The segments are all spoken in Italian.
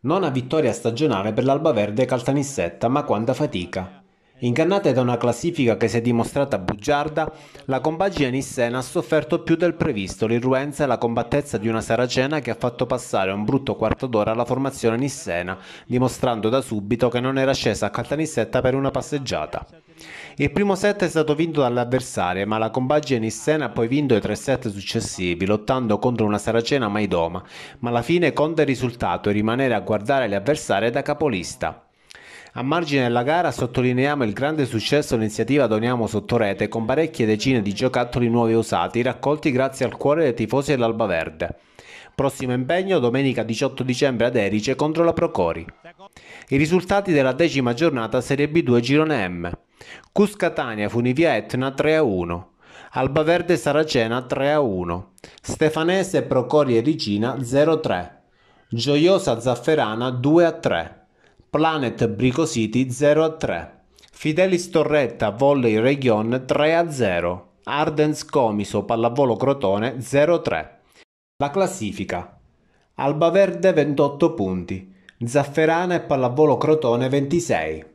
Non a vittoria stagionale per l'Albaverde Caltanissetta, ma quanta fatica. Ingannate da una classifica che si è dimostrata bugiarda, la compagine Nissena ha sofferto più del previsto l'irruenza e la combattezza di una Saracena che ha fatto passare un brutto quarto d'ora alla formazione nissena, dimostrando da subito che non era scesa a Caltanissetta per una passeggiata. Il primo set è stato vinto dalle avversarie, ma la compagine Nissena ha poi vinto i tre set successivi, lottando contro una Saracena Maidoma, ma alla fine conta il risultato e rimanere a guardare le avversarie da capolista. A margine della gara sottolineiamo il grande successo dell'iniziativa Doniamo Sottorete con parecchie decine di giocattoli nuovi usati raccolti grazie al cuore dei tifosi dell'Alba Verde. Prossimo impegno domenica 18 dicembre ad Erice contro la Procori. I risultati della decima giornata Serie B2 Girone M. Cuscatania Funivia Etna 3-1. Alba Verde Saracena 3-1. Stefanese Procori e Ricina 0-3. Gioiosa Zafferana 2-3. Planet Brico City 0-3, a Fidelis Torretta Volley Region 3-0, a Ardens Comiso Pallavolo Crotone 0-3. a La classifica. Albaverde 28 punti, Zafferana e Pallavolo Crotone 26,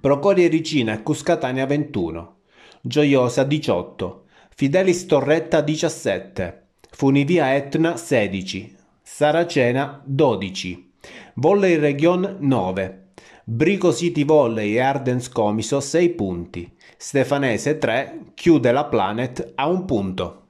Procorie Ricina e Cuscatania 21, Gioiosa 18, Fidelis Torretta 17, Funivia Etna 16, Saracena 12. Volley Region 9, Brico City Volley e Ardens Comiso 6 punti, Stefanese 3, chiude la Planet a un punto.